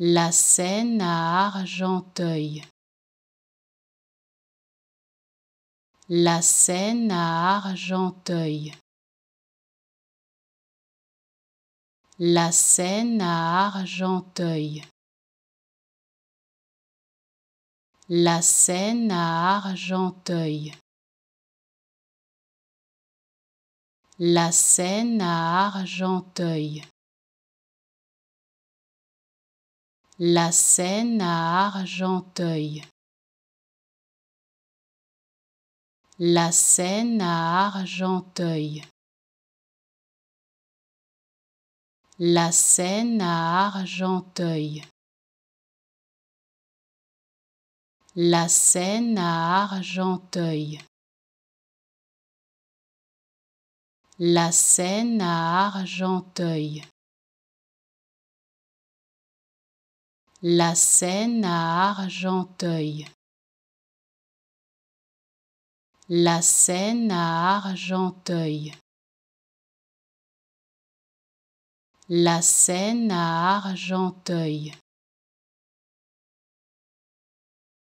La Seine à Argenteuil. La Seine à Argenteuil. La Seine à Argenteuil. La Seine à Argenteuil. La Seine à Argenteuil. La Seine à Argenteuil. La Seine à Argenteuil. La Seine à Argenteuil. La Seine à Argenteuil. La scène à Argenteuil. La Seine à Argenteuil. La Seine à Argenteuil. La Seine à Argenteuil.